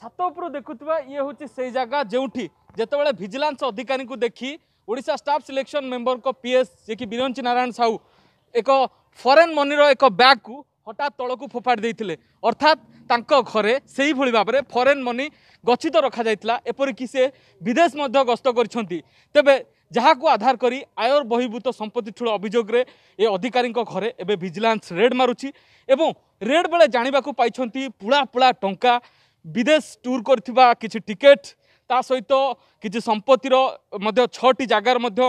ছাত উপর দেখুবা ইয়ে হচ্ছে সেই জায়গা যেটি যেতবে ভিজিলান্স অধিকারী দেখি Odisha staff selection member PS যে কি বিরঞ্চি নারায়ণ সাউ এক ফরেন মনির এক ব্যাগ কু হঠাৎ তলক ফোপাড়ি দিয়ে অর্থাৎ তাঙ্ক ঘরে সেইভাবে ভাবে ফরেন মনি গচ্ছিত রখা যাই এপরিকি সে বিদেশ মধ্যে গস্ত করছেন তবে ଯାହାକୁ আধার করে আয়র ବହିର୍ଭୂତ সম্পত্তি ଠୁଳ ଅଭିଯୋଗରେ এ অধিকারী ঘরে ଏବେ ভিজিলান্স রেড ମାରୁଛି এবং রেড বেড়ে জাঁয়া ପାଇଛନ୍ତି ପୁଳା ପୁଳା টঙ্কা বিদেশ টুর করিথিবা কিছু টিকেট তা সহিত কিছু সম্পত্তির মধ্য ছটি জায়গার মধ্য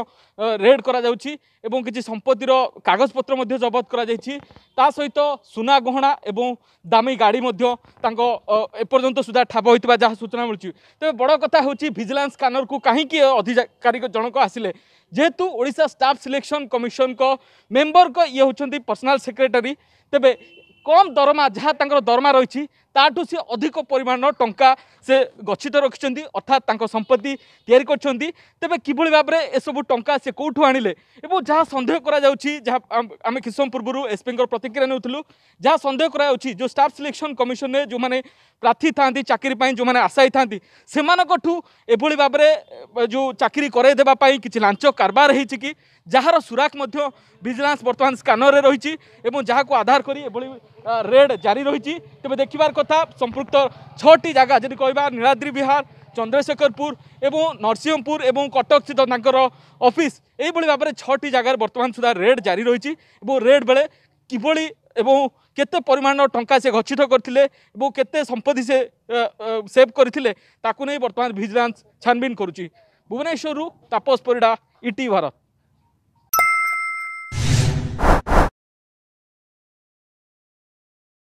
রেড করা যাচ্ছি এবং কিছু সম্পত্তির কাগজপত্র মধ্য জবত করা যাইছি তা সহিত সুনা গহনা এবং দামি গাড়ি মধ্য তাঙ্ক এপর্যন্ত সুদ্ধা ঠাব হয়ে যা সূচনা মিলছে তবে বড় কথা হচ্ছে ভিজিলান্স স্কানর কু কাহিকি অধিকারী জনক আসলে যেহেতু Odisha staff selection commission member ইয়ে হচ্ছেন পর্সনাল সেক্রেটারি তবে কম দরমা যা তাঙ্কর দরমা রয়েছে ତାଠୁ ସେ ଅଧିକ ପରିମାଣର ଟଙ୍କା ସେ ଗଚ୍ଛିତ ରଖିଛନ୍ତି ଅର୍ଥାତ୍ ତାଙ୍କ ସମ୍ପତ୍ତି ତିଆରି କରିଛନ୍ତି ତେବେ କିଭଳି ଭାବରେ ଏସବୁ ଟଙ୍କା ସେ କେଉଁଠୁ ଆଣିଲେ ଏବଂ ଯାହା ସନ୍ଦେହ କରାଯାଉଛି ଯାହା ଆମେ କିଛି ସମୟ ପୂର୍ବରୁ ଏସ୍ପିଙ୍କର ପ୍ରତିକ୍ରିୟା ନେଉଥିଲୁ ଯାହା ସନ୍ଦେହ କରାଯାଉଛି ଯେଉଁ ଷ୍ଟାଫ୍ ସିଲେକ୍ସନ୍ କମିଶନରେ ଯେଉଁମାନେ ପ୍ରାର୍ଥୀ ଥାନ୍ତି ଚାକିରି ପାଇଁ ଯେଉଁମାନେ ଆଶା ହେଇଥାନ୍ତି ସେମାନଙ୍କଠୁ ଏଭଳି ଭାବରେ ଯେଉଁ ଚାକିରି କରାଇ ଦେବା ପାଇଁ କିଛି ଲାଞ୍ଚ କାରବାର ହେଇଛି କି ଯାହାର ସୁରାକ ମଧ୍ୟ ଭିଜିଲାନ୍ସ ବର୍ତ୍ତମାନ ସ୍କାନରରେ ରହିଛି ଏବଂ ଯାହାକୁ ଆଧାର କରି ଏଭଳି ରେଡ୍ ଜାରି ରହିଛି ତେବେ ଦେଖିବାର କଥା ସମ୍ପୃକ୍ତ ଛଅଟି ଜାଗା ଯଦି କହିବା ନୀଳାଦ୍ରି ବିହାର চন্দ্রশেখরপুর এবং নরসিংহপুর এবং কটক স্থিত তাঁর অফিস এইভাবে ভাবে ছটি জায়গার বর্তমান সুদ্ধা রেড জারি রয়েছে এবং রেড বেড়ে কিভাবে এবং কেতে পরিমাণ টঙ্কা সে গচ্ছিত করলে এবং কেতে সম্পত্তি সে সেভ করে তাকে নিয়ে বর্তমান ভিজিলান্স ছানবিন করুচি ভুবনেশ্বর তাপস পরিডা ইটি ভারত